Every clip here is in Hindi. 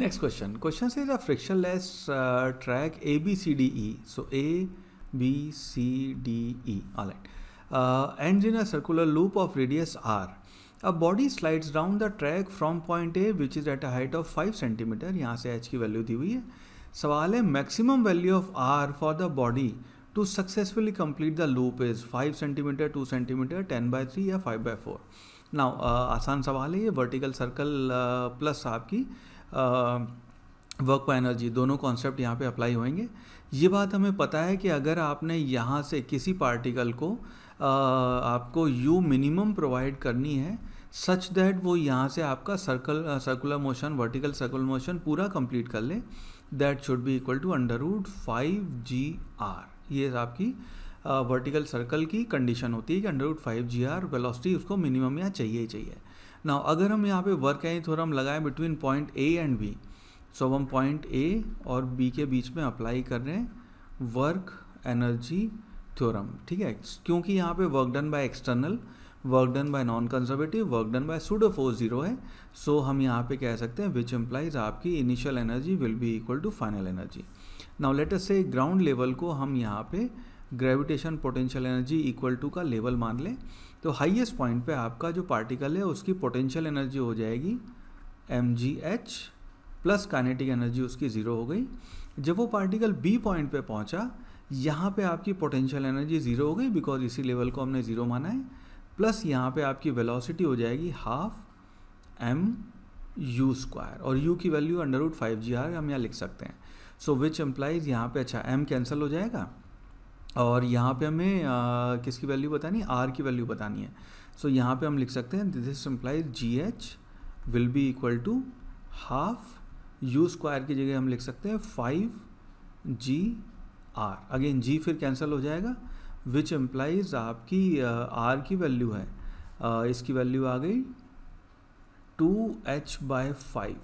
नेक्स्ट क्वेश्चन क्वेश्चन से frictionless track A B C D E so A B C D E all and and in a circular loop of radius R a body slides down the track from point A which is at a height of five centimeter यहाँ से एच की वैल्यू दी हुई है सवाल है maximum value of R for the body to successfully complete the loop is five centimeter two centimeter ten by three या फाइव बाय फोर नाउ आसान सवाल है ये वर्टिकल सर्कल प्लस आपकी वर्क पर एनर्जी दोनों कॉन्सेप्ट यहाँ पे अप्लाई होंगे ये बात हमें पता है कि अगर आपने यहाँ से किसी पार्टिकल को आ, आपको यू मिनिमम प्रोवाइड करनी है सच दैट वो यहाँ से आपका circle circular motion vertical circular motion पूरा कंप्लीट कर ले that should be equal to under root five G R ये आपकी वर्टिकल सर्कल की कंडीशन होती है कि under root five G R velocity उसको मिनिमम यहाँ चाहिए ही चाहिए नाउ अगर हम यहाँ पे वर्क आई थ्योरम लगाएं between point A and B so हम पॉइंट ए और बी के बीच में अप्लाई कर रहे हैं वर्क एनर्जी थ्योरम ठीक है क्योंकि यहाँ पे work done by external work done by non conservative work done by pseudo force zero है सो so हम यहाँ पे कह सकते हैं विच एम्प्लाइज आपकी initial energy will be equal to final energy now let us से ग्राउंड लेवल को हम यहाँ पे gravitation potential energy equal to का लेवल मान लें तो हाईएस्ट पॉइंट पे आपका जो पार्टिकल है उसकी पोटेंशियल एनर्जी हो जाएगी M G H plus kinetic energy उसकी ज़ीरो हो गई जब वो पार्टिकल बी पॉइंट पे पहुंचा यहाँ पे आपकी पोटेंशियल एनर्जी ज़ीरो हो गई बिकॉज इसी लेवल को हमने ज़ीरो माना है प्लस यहाँ पर आपकी वेलोसिटी हो जाएगी हाफ एम यू स्क्वायर और यू की value under root five G R हम यहाँ लिख सकते हैं सो विच एम्प्लाइज यहाँ पे अच्छा एम कैंसिल हो जाएगा और यहाँ पे हमें आ, किसकी वैल्यू बतानी है आर की वैल्यू बतानी है सो so, यहाँ पे हम लिख सकते हैं this implies G H will be equal to half U square की जगह हम लिख सकते हैं five G R again G फिर कैंसिल हो जाएगा विच एम्प्लाइज आपकी आर uh, की वैल्यू है uh, इसकी वैल्यू आ गई टू एच बाय फाइव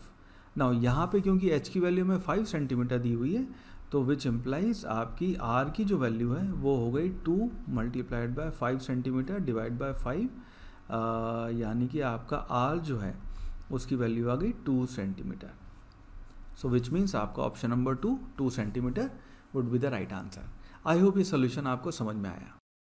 ना यहाँ पे क्योंकि एच की वैल्यू में फाइव सेंटीमीटर दी हुई है तो विच एम्प्लाइज आपकी आर की जो वैल्यू है वो हो गई two multiplied by five centimeter divide by five यानी कि आपका आर जो है उसकी वैल्यू आ गई two centimeter so which means आपका option number two two centimeter would be the right answer I hope ये सोल्यूशन आपको समझ में आया